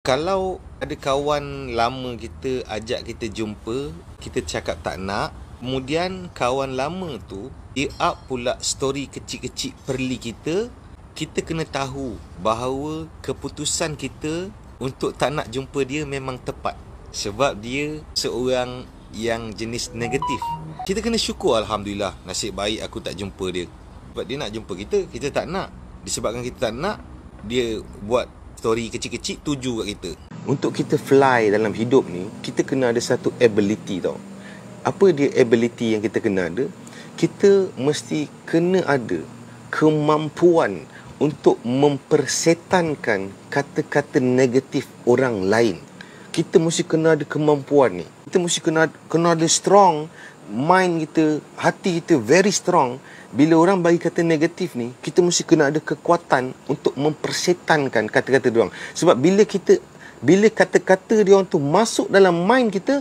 Kalau ada kawan lama kita ajak kita jumpa, kita cakap tak nak, kemudian kawan lama tu dia up pula story kecil-kecil perli kita, kita kena tahu bahawa keputusan kita untuk tak nak jumpa dia memang tepat. Sebab dia seorang yang jenis negatif. Kita kena syukur Alhamdulillah nasib baik aku tak jumpa dia. Sebab dia nak jumpa kita, kita tak nak. Disebabkan kita tak nak, dia buat story kecil-kecil tuju kat kita. Untuk kita fly dalam hidup ni, kita kena ada satu ability tau. Apa dia ability yang kita kena ada? Kita mesti kena ada kemampuan untuk mempersetankan kata-kata negatif orang lain. Kita mesti kena ada kemampuan ni. Kita mesti kena kena ada strong mind kita, hati kita very strong. Bila orang bagi kata negatif ni, kita mesti kena ada kekuatan untuk mempersetankan kata-kata dia orang. Sebab bila kita bila kata-kata dia orang tu masuk dalam mind kita,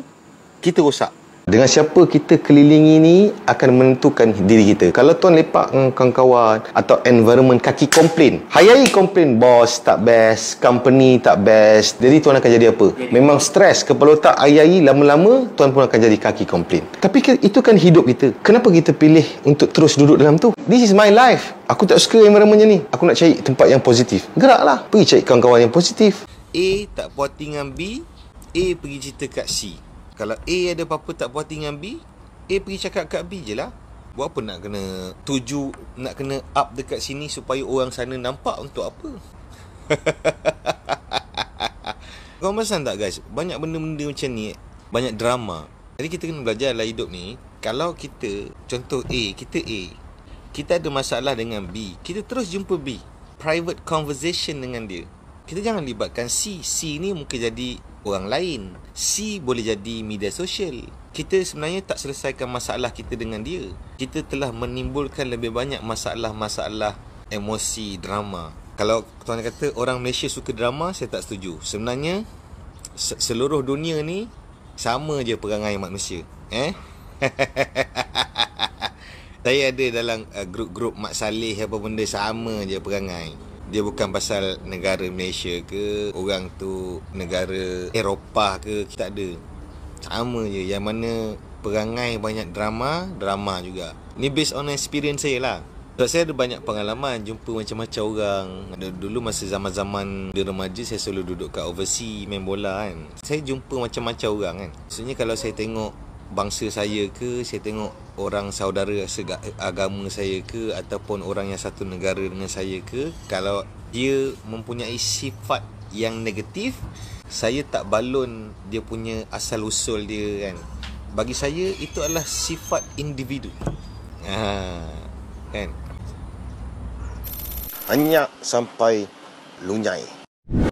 kita rosak. Dengan siapa kita kelilingi ni akan menentukan diri kita. Kalau tuan lepak dengan kawan-kawan atau environment kaki komplain. Hayai komplain boss tak best, company tak best. Jadi tuan akan jadi apa? Memang stres kepala otak hayai lama-lama tuan pun akan jadi kaki komplain. Tapi itu kan hidup kita. Kenapa kita pilih untuk terus duduk dalam tu? This is my life. Aku tak suka environment ni. Aku nak cari tempat yang positif. Geraklah. Pergi cari kawan-kawan yang positif. A tak puas tinggal B. A pergi cerita kat C. Kalau A ada apa-apa tak puas dengan B A pergi cakap kat B je lah Buat apa nak kena tuju Nak kena up dekat sini Supaya orang sana nampak untuk apa Kau pesan tak guys Banyak benda-benda macam ni Banyak drama Jadi kita kena belajar dalam hidup ni Kalau kita Contoh A Kita A Kita ada masalah dengan B Kita terus jumpa B Private conversation dengan dia kita jangan libatkan C. C ni mungkin jadi orang lain. C boleh jadi media sosial. Kita sebenarnya tak selesaikan masalah kita dengan dia. Kita telah menimbulkan lebih banyak masalah-masalah emosi drama. Kalau tuan kata orang Malaysia suka drama, saya tak setuju. Sebenarnya seluruh dunia ni sama je perangai manusia. Eh? saya ada dalam uh, grup-grup Mat Saleh apa benda sama je perangai dia bukan pasal negara Malaysia ke orang tu negara Eropah ke kita ada sama je yang mana perangai banyak drama drama juga ni based on experience saya lah So saya ada banyak pengalaman jumpa macam-macam orang Dulu masa zaman-zaman di remaja saya selalu duduk kat overseas main bola kan Saya jumpa macam-macam orang kan Maksudnya kalau saya tengok bangsa saya ke Saya tengok orang saudara agama saya ke ataupun orang yang satu negara dengan saya ke kalau dia mempunyai sifat yang negatif saya tak balon dia punya asal usul dia kan bagi saya itu adalah sifat individu ha, kan hanya sampai lunyai